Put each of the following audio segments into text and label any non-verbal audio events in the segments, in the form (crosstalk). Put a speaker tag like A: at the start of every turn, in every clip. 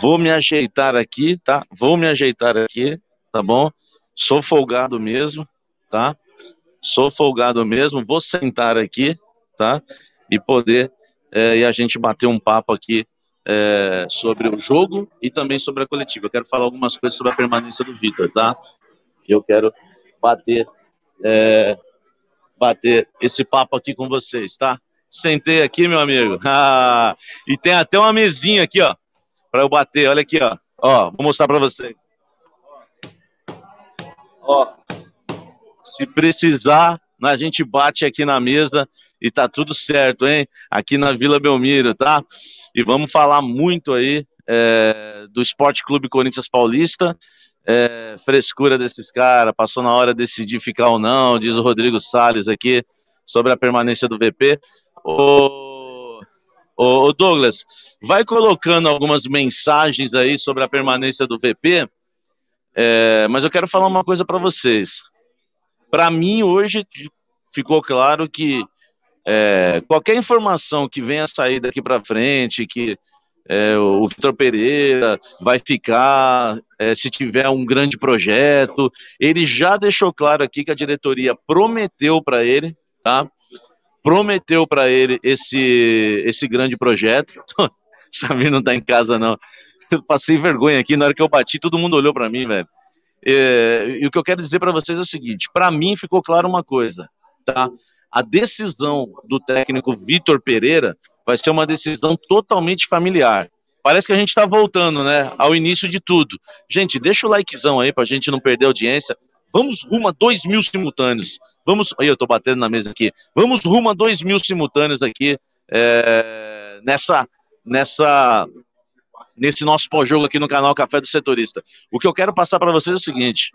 A: Vou me ajeitar aqui, tá? Vou me ajeitar aqui, tá bom? Sou folgado mesmo, tá? Sou folgado mesmo. Vou sentar aqui, tá? E poder é, e a gente bater um papo aqui é, sobre o jogo e também sobre a coletiva. Eu quero falar algumas coisas sobre a permanência do Vitor, tá? Eu quero bater é, bater esse papo aqui com vocês, tá? Sentei aqui, meu amigo. (laughs) Ah, e tem até uma mesinha aqui, ó para eu bater. Olha aqui, ó. Ó, vou mostrar para vocês. Ó, se precisar, a gente bate aqui na mesa e tá tudo certo, hein? Aqui na Vila Belmiro, tá? E vamos falar muito aí é, do Esporte Clube Corinthians Paulista. É, frescura desses caras, passou na hora de decidir ficar ou não, diz o Rodrigo Sales aqui sobre a permanência do VP. Ô, Douglas, vai colocando algumas mensagens aí sobre a permanência do VP, é, mas eu quero falar uma coisa para vocês. Para mim, hoje ficou claro que é, qualquer informação que venha sair daqui para frente, que é, o Vitor Pereira vai ficar, é, se tiver um grande projeto, ele já deixou claro aqui que a diretoria prometeu para ele, tá? prometeu para ele esse, esse grande projeto. (laughs) Samir não tá em casa, não. Eu passei vergonha aqui, na hora que eu bati, todo mundo olhou para mim, velho. É, e o que eu quero dizer para vocês é o seguinte: para mim ficou claro uma coisa, tá? A decisão do técnico Vitor Pereira vai ser uma decisão totalmente familiar. Parece que a gente está voltando, né, ao início de tudo. Gente, deixa o likezão aí para a gente não perder audiência. Vamos rumo a dois mil simultâneos. Vamos. Aí, eu estou batendo na mesa aqui. Vamos rumo a dois mil simultâneos aqui é, nessa, nessa, nesse nosso pós-jogo aqui no canal Café do Setorista. O que eu quero passar para vocês é o seguinte: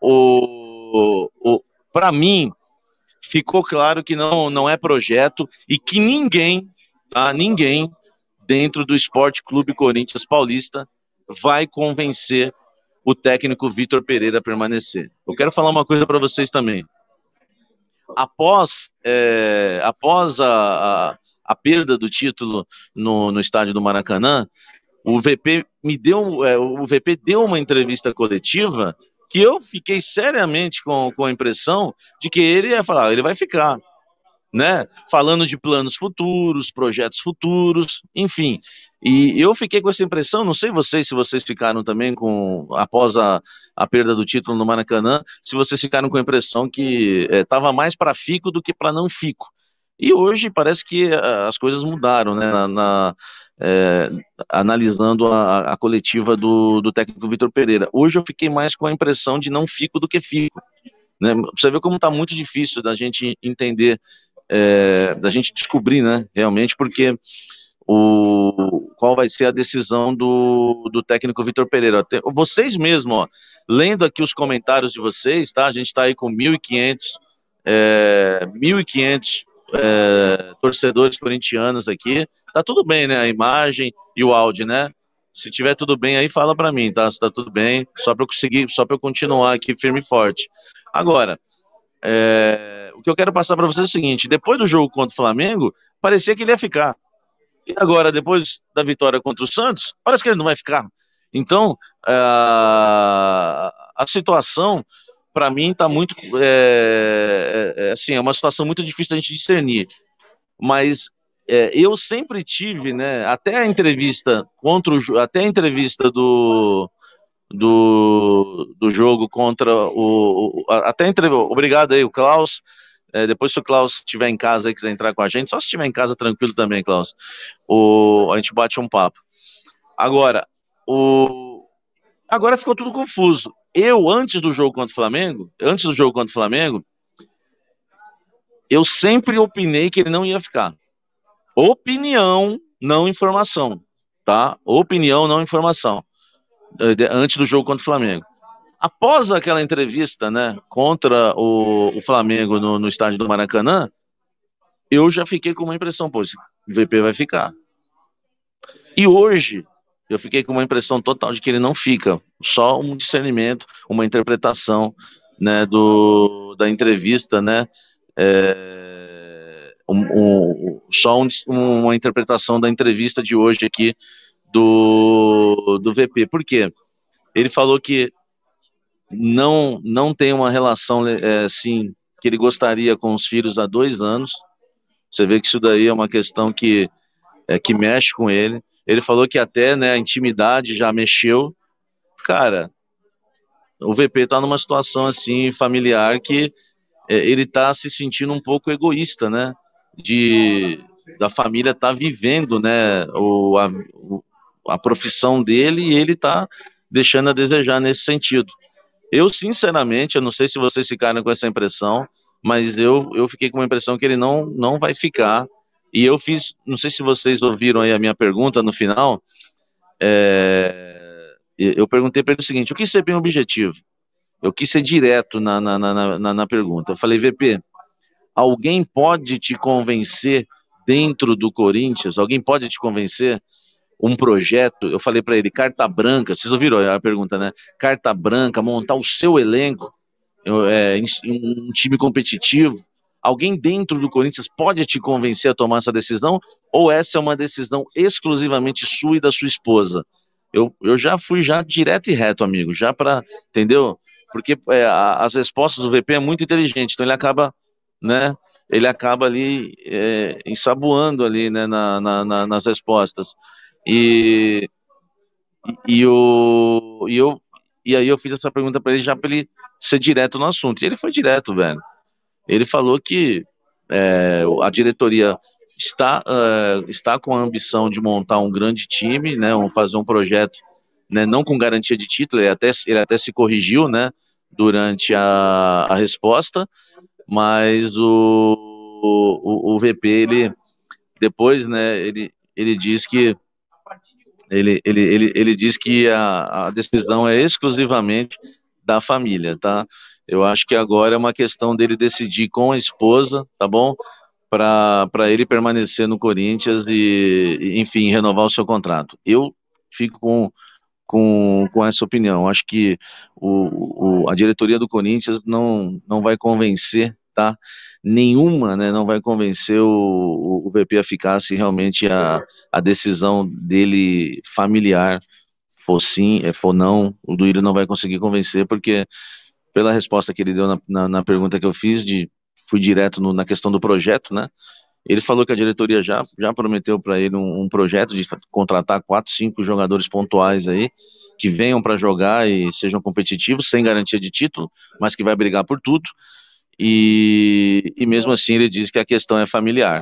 A: o, o, para mim, ficou claro que não, não é projeto e que ninguém, tá, ninguém dentro do Esporte Clube Corinthians Paulista vai convencer o técnico Vitor Pereira permanecer. Eu quero falar uma coisa para vocês também. Após, é, após a, a, a, perda do título no, no estádio do Maracanã, o VP me deu, é, o VP deu uma entrevista coletiva que eu fiquei seriamente com, com a impressão de que ele ia falar, ele vai ficar né? Falando de planos futuros, projetos futuros, enfim. E eu fiquei com essa impressão, não sei vocês se vocês ficaram também com, após a, a perda do título no Maracanã, se vocês ficaram com a impressão que estava eh, é, mais para fico do que para não fico. E hoje parece que eh, as coisas mudaram, né? Na, na, é, analisando a, a, coletiva do, do técnico Vitor Pereira. Hoje eu fiquei mais com a impressão de não fico do que fico. Né? Você vê como está muito difícil da gente entender é, da gente descobrir, né, realmente, porque o, qual vai ser a decisão do, do técnico Vitor Pereira. Vocês mesmo, ó, lendo aqui os comentários de vocês, tá? A gente está aí com 1.500, é, 1.500 é, torcedores corintianos aqui. Tá tudo bem, né? A imagem e o áudio, né? Se tiver tudo bem aí, fala para mim, tá? Se tá tudo bem, só para eu conseguir, só para eu continuar aqui firme e forte. Agora, é, que eu quero passar para vocês é o seguinte: depois do jogo contra o Flamengo, parecia que ele ia ficar. E agora, depois da vitória contra o Santos, parece que ele não vai ficar. Então, a, é, a situação, para mim, está muito. É, é, é, assim, é uma situação muito difícil a gente discernir. Mas é, eu sempre tive, né, até a entrevista contra o, até a entrevista do, do, do jogo contra o, o até a obrigado aí o Klaus é, depois, se o Klaus estiver em casa e quiser entrar com a gente, só se estiver em casa tranquilo também, Klaus. O, a gente bate um papo. Agora, o, agora ficou tudo confuso. Eu, antes do jogo contra o Flamengo, antes do jogo contra o Flamengo, eu sempre opinei que ele não ia ficar. Opinião, não informação. Tá? Opinião, não informação. É, antes do jogo contra o Flamengo após aquela entrevista, né, contra o, o Flamengo no, no, estádio do Maracanã, eu já fiquei com uma impressão, pô, o VP vai ficar. E hoje, eu fiquei com uma impressão total de que ele não fica. Só um discernimento, uma interpretação, né, do, da entrevista, né, é, um, um, só um, uma interpretação da entrevista de hoje aqui do, do VP. Por quê? Ele falou que não não tem uma relação é, assim que ele gostaria com os filhos há dois anos. Você vê que isso daí é uma questão que é, que mexe com ele. Ele falou que até né, a intimidade já mexeu. Cara, o VP está numa situação assim familiar que é, ele está se sentindo um pouco egoísta, né? De da família tá vivendo, né? O, a, o, a profissão dele e ele está deixando a desejar nesse sentido. Eu, sinceramente, eu não sei se vocês ficaram com essa impressão, mas eu, eu fiquei com a impressão que ele não, não vai ficar. E eu fiz, não sei se vocês ouviram aí a minha pergunta no final. É, eu perguntei para ele o seguinte: o que ser bem objetivo? Eu quis ser direto na, na, na, na, na pergunta. Eu falei, VP, alguém pode te convencer dentro do Corinthians? Alguém pode te convencer um projeto, eu falei para ele, carta branca, vocês ouviram a pergunta, né? Carta branca, montar o seu elenco, é, um time competitivo. Alguém dentro do Corinthians pode te convencer a tomar essa decisão? Ou essa é uma decisão exclusivamente sua e da sua esposa? Eu, eu já fui já direto e reto, amigo, já para, entendeu? Porque é, a, as respostas do VP é muito inteligente, então ele acaba, né? Ele acaba ali é, ensaboando ali né, na, na, na, nas respostas. E, e, o, e, eu, e aí eu fiz essa pergunta para ele já para ele ser direto no assunto. E ele foi direto, velho. Ele falou que é, a diretoria está, uh, está com a ambição de montar um grande time, né, um, fazer um projeto, né, não com garantia de título, ele até, ele até se corrigiu né, durante a, a resposta, mas o, o, o VP, ele, depois, né, ele, ele diz que ele, ele, ele, ele diz que a, a decisão é exclusivamente da família, tá? Eu acho que agora é uma questão dele decidir com a esposa, tá bom? Para ele permanecer no Corinthians e, enfim, renovar o seu contrato. Eu fico com, com, com essa opinião. Acho que o, o, a diretoria do Corinthians não, não vai convencer tá? Nenhuma né, não vai convencer o, o VP a ficar se realmente a, a decisão dele familiar for sim, eh, for não, o Duílio não vai conseguir convencer, porque pela resposta que ele deu na, na, na pergunta que eu fiz, de, fui direto no, na questão do projeto, né? Ele falou que a diretoria já, já prometeu para ele um, um, projeto de contratar quatro, cinco jogadores pontuais aí que venham para jogar e sejam competitivos, sem garantia de título, mas que vai brigar por tudo. E, e mesmo assim ele diz que a questão é familiar.